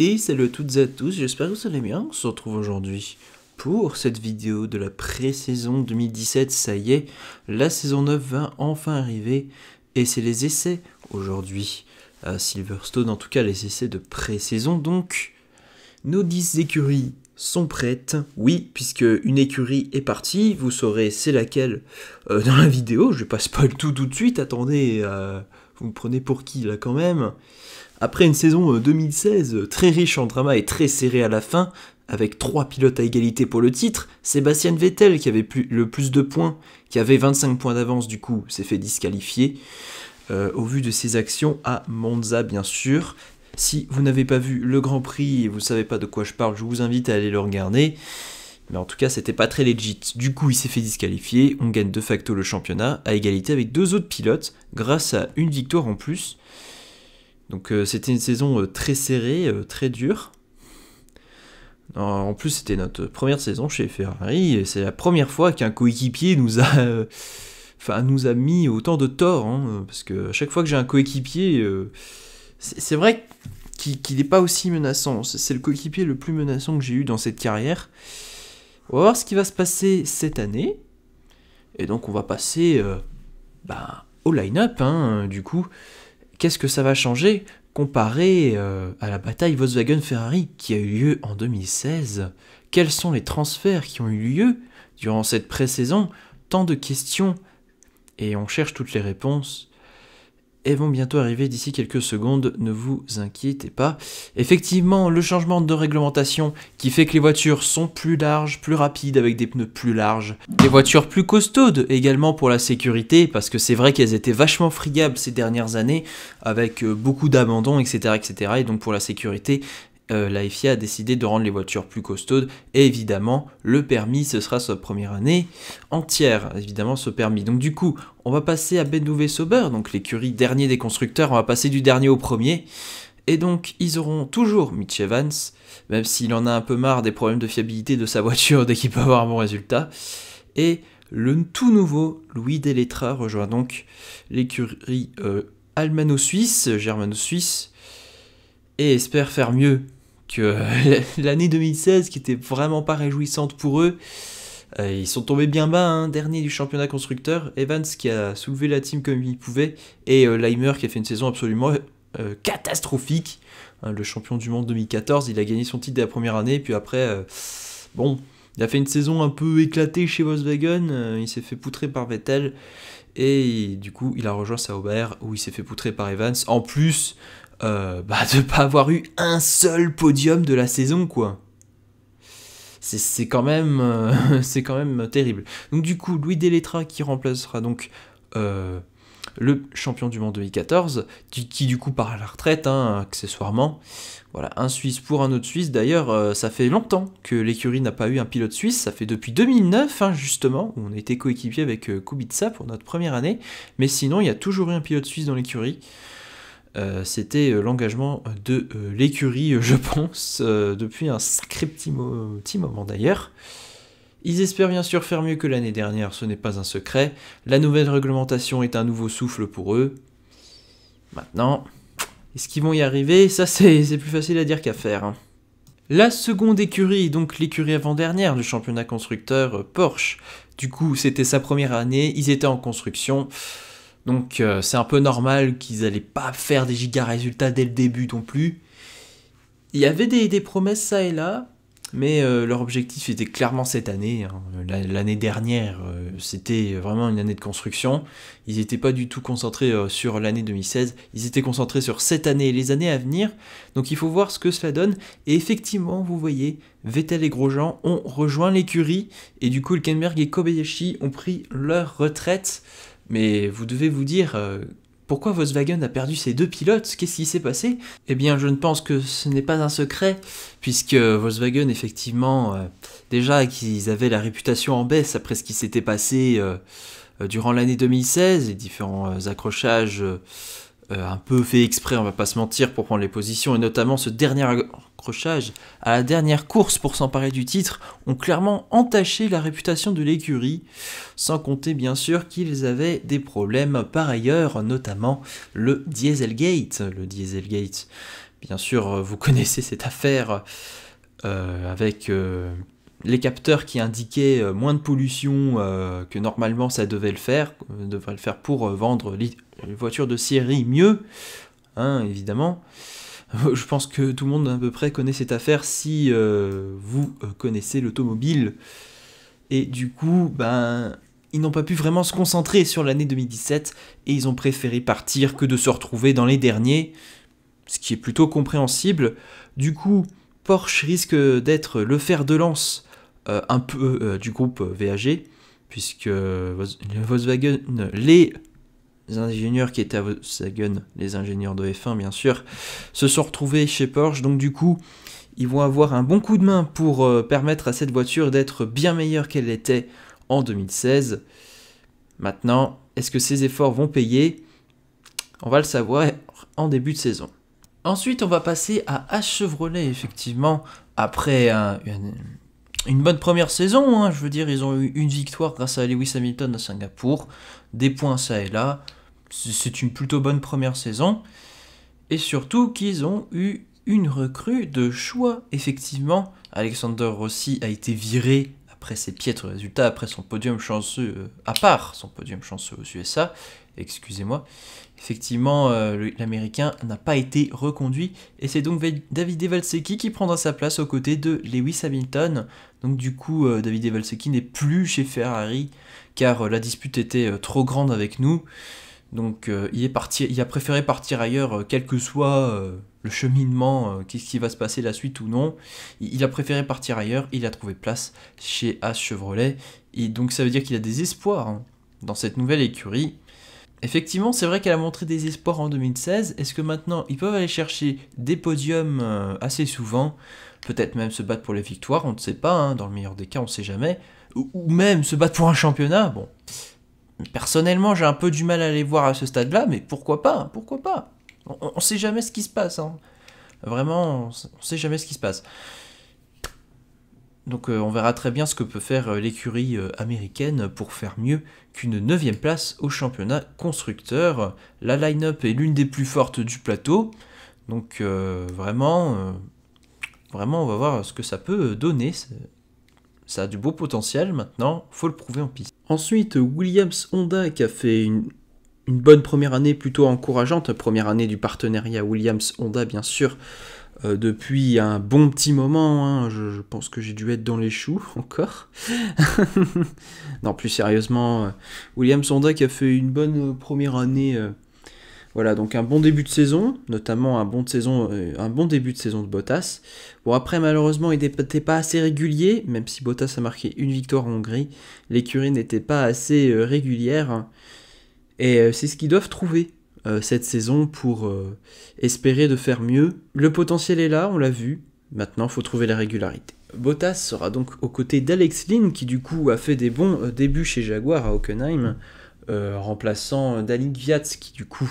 Et salut à toutes et à tous, j'espère que vous allez bien. On se retrouve aujourd'hui pour cette vidéo de la pré-saison 2017. Ça y est, la saison 9 va enfin arriver et c'est les essais aujourd'hui à Silverstone, en tout cas les essais de pré-saison. Donc, nos 10 écuries sont prêtes. Oui, puisque une écurie est partie, vous saurez c'est laquelle euh, dans la vidéo. Je passe pas le tout tout de suite, attendez, euh, vous me prenez pour qui là quand même après une saison 2016 euh, euh, très riche en drama et très serrée à la fin, avec trois pilotes à égalité pour le titre, Sébastien Vettel qui avait le plus de points, qui avait 25 points d'avance du coup, s'est fait disqualifier euh, au vu de ses actions à Monza bien sûr. Si vous n'avez pas vu le Grand Prix et vous ne savez pas de quoi je parle, je vous invite à aller le regarder. Mais en tout cas, c'était pas très legit. Du coup, il s'est fait disqualifier, on gagne de facto le championnat à égalité avec deux autres pilotes grâce à une victoire en plus. Donc euh, c'était une saison euh, très serrée, euh, très dure. En plus, c'était notre première saison chez Ferrari et c'est la première fois qu'un coéquipier nous a, nous a mis autant de tort. Hein, parce que à chaque fois que j'ai un coéquipier, c'est vrai qu'il n'est pas aussi menaçant. C'est le coéquipier le plus menaçant que j'ai eu dans cette carrière. On va voir ce qui va se passer cette année. Et donc, on va passer ben, au line-up, hein, du coup qu'est-ce que ça va changer comparé euh, à la bataille Volkswagen-Ferrari qui a eu lieu en 2016 Quels sont les transferts qui ont eu lieu durant cette pré-saison Tant de questions et on cherche toutes les réponses elles vont bientôt arriver d'ici quelques secondes, ne vous inquiétez pas. Effectivement, le changement de réglementation qui fait que les voitures sont plus larges, plus rapides, avec des pneus plus larges. Des voitures plus costaudes également pour la sécurité, parce que c'est vrai qu'elles étaient vachement friables ces dernières années, avec euh, beaucoup d'abandon, etc., etc. Et donc pour la sécurité, euh, la FIA a décidé de rendre les voitures plus costaudes et évidemment le permis ce sera sa première année entière évidemment ce permis donc du coup on va passer à Benouvé Sauber donc l'écurie dernier des constructeurs on va passer du dernier au premier et donc ils auront toujours Mitch Evans même s'il en a un peu marre des problèmes de fiabilité de sa voiture dès qu'il peut avoir un bon résultat et le tout nouveau Louis Deletra rejoint donc l'écurie euh, Almano suisse germano-suisse et espère faire mieux que euh, l'année 2016, qui était vraiment pas réjouissante pour eux, euh, ils sont tombés bien bas, hein, dernier du championnat constructeur. Evans qui a soulevé la team comme il pouvait, et euh, Leimer qui a fait une saison absolument catastrophique. Hein, le champion du monde 2014, il a gagné son titre de la première année, puis après, bon, il a fait une saison un peu éclatée chez Volkswagen, il s'est fait poutrer par Vettel, et du coup, il a rejoint Sauber où il s'est fait poutrer par Evans. En plus, euh, bah, pas avoir eu un seul podium de la saison, quoi. C'est quand même, euh, c'est quand même terrible. Donc du coup, Louis Deletra qui remplacera donc euh, le champion du monde 2014, qui, qui, du coup part à la retraite, hein, accessoirement. Voilà, un Suisse pour un autre Suisse. D'ailleurs, ça fait longtemps que l'écurie n'a pas eu un pilote suisse. Ça fait depuis 2009, hein, justement, où on était coéquipier avec Kubitsa Kubica pour notre première année. Mais sinon, il y a toujours eu un pilote suisse dans l'écurie. Euh, c'était euh, l'engagement de euh, l'écurie, je pense, depuis un sacré petit, moment d'ailleurs. Ils espèrent bien sûr faire mieux que l'année dernière, ce n'est pas un secret. La nouvelle réglementation est un nouveau souffle pour eux. Maintenant, est-ce qu'ils vont y arriver Ça, c'est plus facile à dire qu'à faire. Hein. La seconde écurie, donc l'écurie avant-dernière du championnat constructeur Porsche. Du coup, c'était sa première année, ils étaient en construction. Donc euh, c'est un peu normal qu'ils n'allaient pas faire des giga résultats dès le début non plus. Il y avait des, promesses ça et là, mais euh, leur objectif était clairement cette année. Hein. L'année dernière, euh, c'était vraiment une année de construction. Ils n'étaient pas du tout concentrés sur l'année 2016, ils étaient concentrés sur cette année et les années à venir. Donc il faut voir ce que cela donne. Et effectivement, vous voyez, Vettel et Grosjean ont rejoint l'écurie, et du coup, Hülkenberg et Kobayashi ont pris leur retraite. Mais vous devez vous dire, euh, pourquoi Volkswagen a perdu ses deux pilotes Qu'est-ce qui s'est passé Eh bien, je ne pense que ce n'est pas un secret, puisque Volkswagen, effectivement, euh, déjà qu'ils avaient la réputation en baisse après ce qui s'était passé euh, durant l'année 2016, les différents accrochages euh, un peu fait exprès, on va pas se mentir, pour prendre les positions, et notamment ce dernier accrochage à la dernière course pour s'emparer du titre, ont clairement entaché la réputation de l'écurie, sans compter bien sûr qu'ils avaient des problèmes par ailleurs, notamment le Dieselgate. Le Dieselgate, bien sûr, vous connaissez cette affaire euh, avec... Euh, les capteurs qui indiquaient euh, moins de pollution euh, que normalement ça devait le faire, euh, devrait le faire pour vendre les, voitures de série mieux, hein, évidemment. Je pense que tout le monde à peu près connaît cette affaire si vous connaissez l'automobile. Et du coup, ben, ils n'ont pas pu vraiment se concentrer sur l'année 2017 et ils ont préféré partir que de se retrouver dans les derniers, ce qui est plutôt compréhensible. Du coup, Porsche risque d'être le fer de lance euh, un peu euh, du groupe euh, VAG, puisque Volkswagen, les ingénieurs qui étaient à Volkswagen, les ingénieurs de F1 bien sûr, se sont retrouvés chez Porsche. Donc du coup, ils vont avoir un bon coup de main pour permettre à cette voiture d'être bien meilleure qu'elle était en 2016. Maintenant, est-ce que ces efforts vont payer On va le savoir en début de saison. Ensuite, on va passer à H Chevrolet, effectivement, après un, une bonne première saison. Hein. je veux dire, ils ont eu une victoire grâce à Lewis Hamilton à Singapour, des points ça et là. C'est une plutôt bonne première saison. Et surtout qu'ils ont eu une recrue de choix. Effectivement, Alexander Rossi a été viré après ses piètres résultats, après son podium chanceux euh, à part, son podium chanceux aux USA excusez-moi. Effectivement, euh, l'Américain n'a pas été reconduit et c'est donc David Evalseki qui prendra sa place aux côtés de Lewis Hamilton. Donc du coup, euh, David Evalseki n'est plus chez Ferrari car euh, la dispute était trop grande avec nous. Donc il, est parti, il a préféré partir ailleurs, quel que soit le cheminement, qu'est-ce qui va se passer la suite ou non. Il, a préféré partir ailleurs, il a trouvé place chez Chevrolet. Et donc ça veut dire qu'il a des espoirs hein, dans cette nouvelle écurie. Effectivement, c'est vrai qu'elle a montré des espoirs en 2016. Est-ce que maintenant ils peuvent aller chercher des podiums euh, assez souvent Peut-être même se battre pour les victoires, on ne sait pas, hein. dans le meilleur des cas, on ne sait jamais. Ou même se battre pour un championnat, bon. Personnellement, j'ai un peu du mal à les voir à ce stade-là, mais pourquoi pas Pourquoi pas On ne sait jamais ce qui se passe. Hein. Vraiment, on ne sait jamais ce qui se passe. Donc euh, on verra très bien ce que peut faire euh, l'écurie euh, américaine pour faire mieux qu'une 9 place au championnat constructeur. La line-up est l'une des plus fortes du plateau. Donc vraiment, vraiment, on va voir ce que ça peut donner. Ça a du beau potentiel maintenant, faut le prouver en piste. Ensuite, Williams Honda qui a fait une bonne première année plutôt encourageante, première année du partenariat Williams Honda bien sûr, euh, depuis un bon petit moment. Hein. je, pense que j'ai dû être dans les choux encore. non, plus sérieusement, william euh, William Sondak a fait une bonne euh, première année. voilà, donc un bon début de saison, notamment un bon, début de saison de Bottas. Bon, après, malheureusement, il n'était pas assez régulier, même si Bottas a marqué une victoire en Hongrie. L'écurie n'était pas assez régulière. Hein. et c'est ce qu'ils doivent trouver euh, cette saison pour euh, espérer de faire mieux. Le potentiel est là, on l'a vu. Maintenant, il faut trouver la régularité. Bottas sera donc aux côtés d'Alex Lynn, qui du coup a fait des bons euh, débuts chez Jaguar à Hockenheim, remplaçant Danny Gviatz, qui du coup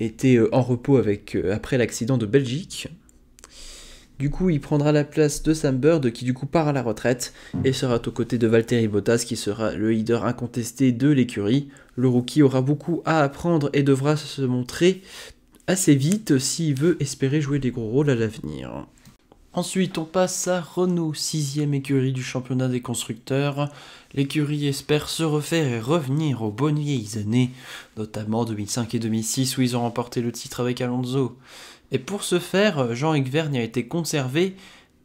était en repos après l'accident de Belgique. Du coup, il prendra la place de Sam Bird qui du coup part à la retraite et hmm. sera aux côtés de Valtteri Bottas qui sera le leader incontesté de l'écurie. Le rookie aura beaucoup à apprendre et devra se montrer assez vite s'il veut espérer jouer des gros rôles à l'avenir. Ensuite, on passe à Renault, sixième écurie du championnat des constructeurs. L'écurie espère se refaire et revenir aux bonnes vieilles années, notamment 2005 et 2006 où ils ont remporté le titre avec Alonso. Et pour ce faire, Jean-Hugues Verne a été conservé,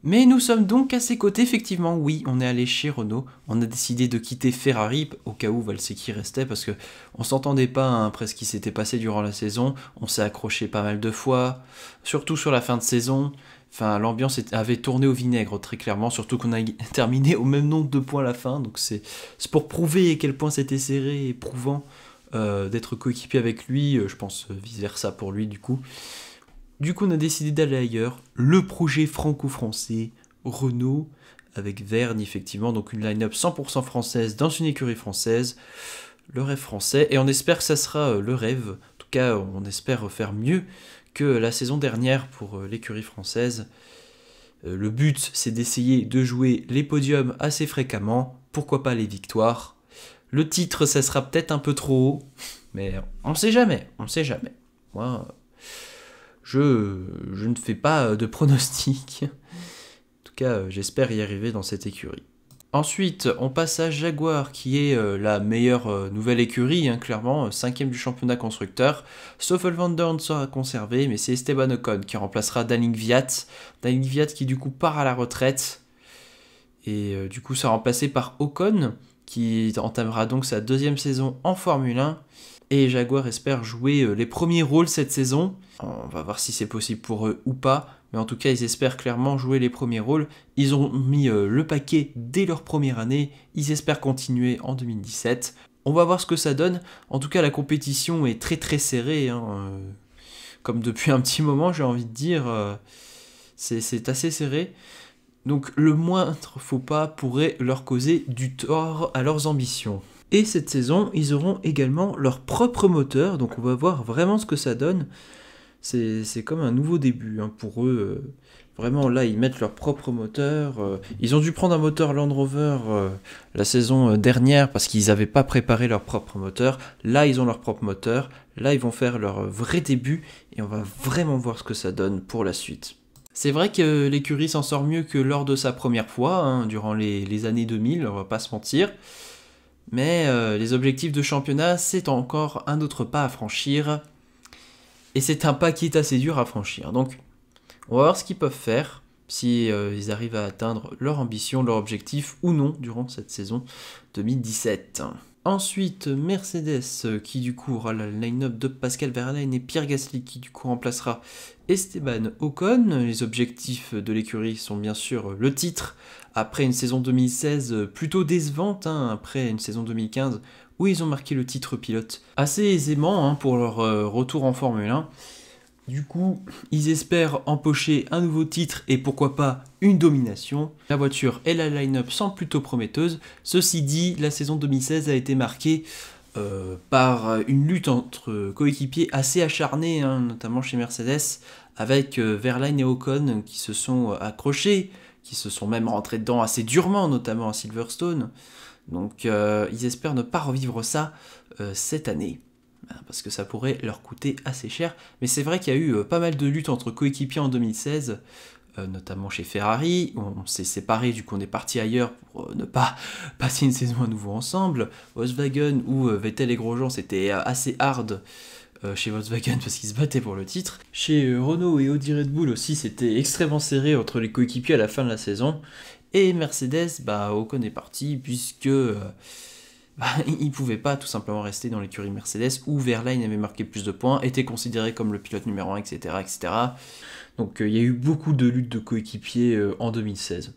mais nous sommes donc à ses côtés, effectivement, oui, on est allé chez Renault, on a décidé de quitter Ferrari, au cas où Valsecchi restait, parce que on s'entendait pas hein, après ce qui s'était passé durant la saison, on s'est accroché pas mal de fois, surtout sur la fin de saison, enfin l'ambiance avait tourné au vinaigre très clairement, surtout qu'on a terminé au même nombre de points à la fin, donc c'est pour prouver à quel point c'était serré et prouvant euh, d'être coéquipé avec lui, euh, je pense euh, vice versa pour lui du coup. Du coup, on a décidé d'aller ailleurs. Le projet franco-français, Renault, avec Verne, effectivement, donc une line-up 100% française dans une écurie française. Le rêve français, et on espère que ça sera euh, le rêve. En tout cas, on espère faire mieux que la saison dernière pour euh, l'écurie française. Euh, le but, c'est d'essayer de jouer les podiums assez fréquemment, pourquoi pas les victoires. Le titre, ça sera peut-être un peu trop haut, mais on ne sait jamais, on ne sait jamais. Moi, je, ne fais pas euh, de pronostic. En tout cas, euh, j'espère y arriver dans cette écurie. Ensuite, on passe à Jaguar, qui est euh, la meilleure nouvelle écurie, hein, clairement, cinquième du championnat constructeur. Stoffel Van Dorn sera conservé, mais c'est Esteban Ocon qui remplacera Daniel Viat. Daniel Viat qui du coup part à la retraite, et du coup sera remplacé par Ocon, qui entamera donc sa deuxième saison en Formule 1 et Jaguar espère jouer euh, les premiers rôles cette saison. On va voir si c'est possible pour eux ou pas, mais en tout cas ils espèrent clairement jouer les premiers rôles. Ils ont mis euh, le paquet dès leur première année, ils espèrent continuer en 2017. On va voir ce que ça donne. En tout cas la compétition est très très serrée, hein, euh, comme depuis un petit moment j'ai envie de dire, c'est assez serré. Donc le moindre faux pas pourrait leur causer du tort à leurs ambitions. Et cette saison, ils auront également leur propre moteur, donc on va voir vraiment ce que ça donne. C'est comme un nouveau début hein, pour eux. Euh. vraiment, là, ils mettent leur propre moteur. Euh. ils ont dû prendre un moteur Land Rover euh, la saison dernière parce qu'ils n'avaient pas préparé leur propre moteur. Là, ils ont leur propre moteur. Là, ils vont faire leur vrai début et on va vraiment voir ce que ça donne pour la suite. C'est vrai que l'écurie s'en sort mieux que lors de sa première fois, hein, durant les, les, années 2000, on va pas se mentir. Mais euh, les objectifs de championnat, c'est encore un autre pas à franchir. Et c'est un pas qui est assez dur à franchir. Donc, on va voir ce qu'ils peuvent faire, si euh, ils arrivent à atteindre leur ambition, leur objectif ou non durant cette saison 2017. Ensuite, Mercedes qui du coup aura la line-up de Pascal Verlaine et Pierre Gasly qui du coup remplacera Esteban Ocon. Les objectifs de l'écurie sont bien sûr le titre après une saison 2016 plutôt décevante, hein, après une saison 2015 où ils ont marqué le titre pilote assez aisément hein, pour leur euh, retour en Formule 1. Du coup, ils espèrent empocher un nouveau titre et pourquoi pas une domination. La voiture et la line-up sont plutôt prometteuses. Ceci dit, la saison 2016 a été marquée euh, par une lutte entre coéquipiers assez acharnés, hein, notamment chez Mercedes, avec euh, Verlaine et Ocon qui se sont euh, accrochés, qui se sont même rentrés dedans assez durement, notamment à Silverstone. Donc ils espèrent ne pas revivre ça cette année. Bah, parce que ça pourrait leur coûter assez cher. Mais c'est vrai qu'il y a eu euh, pas mal de luttes entre coéquipiers en 2016, euh, notamment chez Ferrari. On, s'est séparés, du coup on est parti ailleurs pour euh, ne pas passer une saison à nouveau ensemble. Volkswagen, où Vettel et Grosjean, c'était assez hard chez Volkswagen parce qu'ils se battaient pour le titre. Chez Renault et Audi Red Bull aussi, c'était extrêmement serré entre les coéquipiers à la fin de la saison. Et Mercedes, bah, Ocon est parti puisque il pouvait pas tout simplement rester dans l'écurie Mercedes où Verlaine avait marqué plus de points, était considéré comme le pilote numéro 1, etc. etc. Donc euh, il y a eu beaucoup de luttes de coéquipiers euh, en 2016.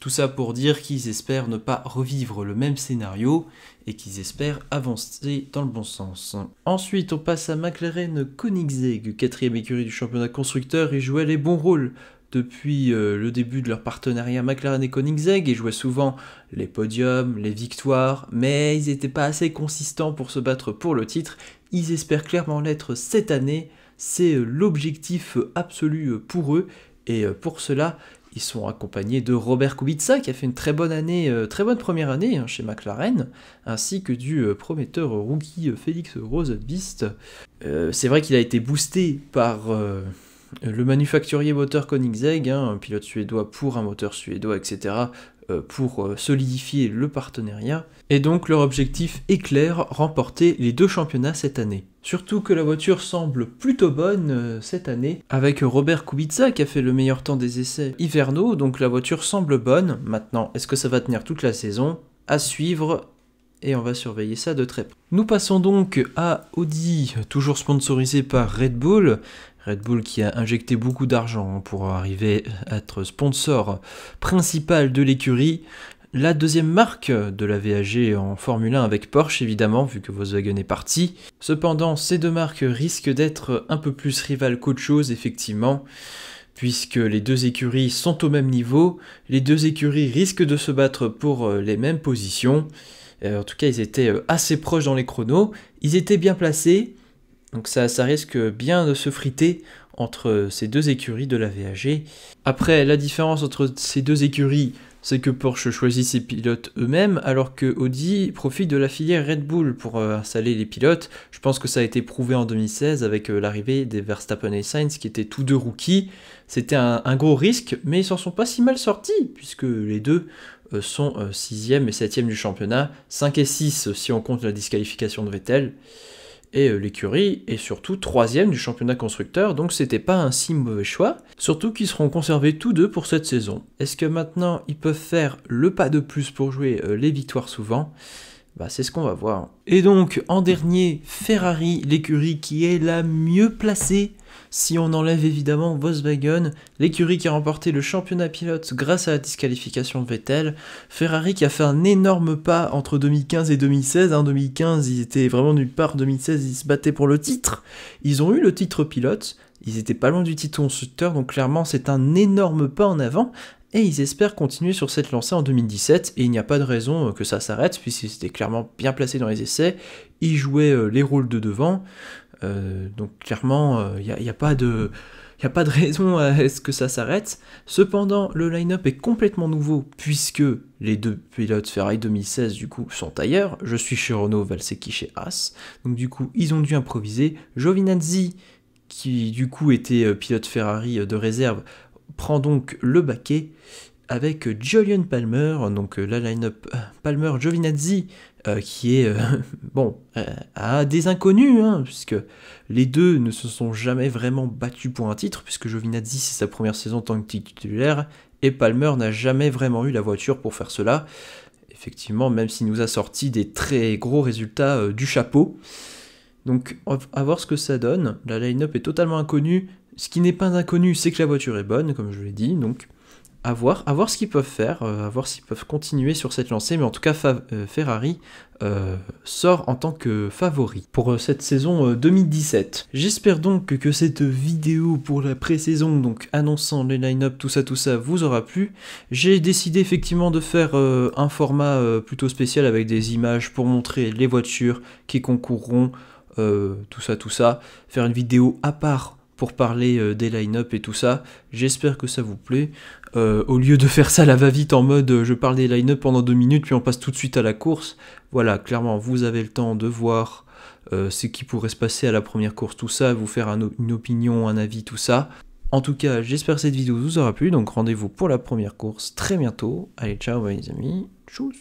Tout ça pour dire qu'ils espèrent ne pas revivre le même scénario et qu'ils espèrent avancer dans le bon sens. Ensuite, on passe à McLaren Koenigsegg, quatrième écurie du championnat constructeur, et jouait les bons rôles depuis euh, le début de leur partenariat McLaren et Koenigsegg. Ils jouaient souvent les podiums, les victoires, mais ils n'étaient pas assez consistants pour se battre pour le titre. Ils espèrent clairement l'être cette année. C'est euh, l'objectif euh, absolu pour eux. Et pour cela, ils sont accompagnés de Robert Kubica qui a fait une très bonne année, très bonne première année hein, chez McLaren, ainsi que du prometteur rookie Félix Rosenbist. c'est vrai qu'il a été boosté par euh, le manufacturier moteur Koenigsegg, hein, un pilote suédois pour un moteur suédois, etc., euh, pour euh, solidifier le partenariat. Et donc leur objectif est clair, remporter les deux championnats cette année. Surtout que la voiture semble plutôt bonne cette année, avec Robert Kubica qui a fait le meilleur temps des essais hivernaux, donc la voiture semble bonne. Maintenant, est-ce que ça va tenir toute la saison À suivre et on va surveiller ça de très près. Nous passons donc à Audi, toujours sponsorisé par Red Bull, Red Bull qui a injecté beaucoup d'argent pour arriver à être sponsor principal de l'écurie. La deuxième marque de la VAG en Formule 1 avec Porsche évidemment, vu que Volkswagen est parti. Cependant, ces deux marques risquent d'être un peu plus rivales qu'autre chose, effectivement puisque les deux écuries sont au même niveau, les deux écuries risquent de se battre pour euh, les mêmes positions. Euh, en tout cas, ils étaient euh, assez proches dans les chronos, ils étaient bien placés, donc ça, risque bien de se friter entre ces deux écuries de la VAG. Après, la différence entre ces deux écuries, c'est que Porsche choisit ses pilotes eux-mêmes, alors que Audi profite de la filière Red Bull pour euh, installer les pilotes. Je pense que ça a été prouvé en 2016 avec euh, l'arrivée des Verstappen et Sainz qui étaient tous deux rookies. C'était un, gros risque, mais ils s'en sont pas si mal sortis, puisque les deux euh, sont 6 e et 7 e du championnat, 5 et 6 si on compte la disqualification de Vettel et euh, l'écurie est surtout troisième du championnat constructeur, donc c'était pas un si mauvais choix. Surtout qu'ils seront conservés tous deux pour cette saison. Est-ce que maintenant ils peuvent faire le pas de plus pour jouer euh, les victoires souvent bah, c'est ce qu'on va voir. Et donc, en dernier, Ferrari, l'écurie qui est la mieux placée, si on enlève évidemment Volkswagen, l'écurie qui a remporté le championnat pilote grâce à la disqualification de Vettel, Ferrari qui a fait un énorme pas entre 2015 et 2016. En 2015, ils étaient vraiment nulle part, 2016, ils se battaient pour le titre. Ils ont eu le titre pilote, ils étaient pas loin du titre constructeur, donc clairement c'est un énorme pas en avant, et ils espèrent continuer sur cette lancée en 2017, et il n'y a pas de raison euh, que ça s'arrête, puisqu'ils étaient clairement bien placés dans les essais, ils jouaient euh, les rôles de devant, euh, donc clairement, il n'y a, pas de... Il a pas de raison à ce que ça s'arrête. Cependant, le line-up est complètement nouveau puisque les deux pilotes Ferrari 2016 du coup sont ailleurs. Je suis chez Renault, Valsecchi chez Haas. Donc du coup, ils ont dû improviser. Giovinazzi qui du coup était pilote Ferrari de réserve, prend donc le baquet avec Julian Palmer, donc euh, la line-up euh, Palmer Giovinazzi, euh, qui est, bon, à des inconnus, hein, puisque les deux ne se sont jamais vraiment battus pour un titre, puisque Giovinazzi, c'est sa première saison en tant que titulaire, et Palmer n'a jamais vraiment eu la voiture pour faire cela. Effectivement, même s'il nous a sorti des très gros résultats du chapeau. Donc, à voir ce que ça donne. La line-up est totalement inconnue. Ce qui n'est pas inconnu, c'est que la voiture est bonne, comme je l'ai dit, donc à voir, à voir ce qu'ils peuvent faire, euh, à voir s'ils peuvent continuer sur cette lancée, mais en tout cas euh, Ferrari euh, sort en tant que favori pour cette saison 2017. J'espère donc que cette vidéo pour la pré-saison, donc annonçant les line-up, tout ça, tout ça, vous aura plu. J'ai décidé effectivement de faire un format plutôt spécial avec des images pour montrer les voitures qui concourront, tout ça, tout ça, faire une vidéo à part pour parler euh, des line-up et tout ça. J'espère que ça vous plaît. Euh, au lieu de faire ça la va-vite en mode euh, je parle des line-up pendant deux minutes, puis on passe tout de suite à la course. Voilà, clairement, vous avez le temps de voir ce qui pourrait se passer à la première course, tout ça, vous faire une opinion, un avis, tout ça. En tout cas, j'espère que cette vidéo vous aura plu, donc rendez-vous pour la première course très bientôt. Allez, ciao, mes amis, tchuss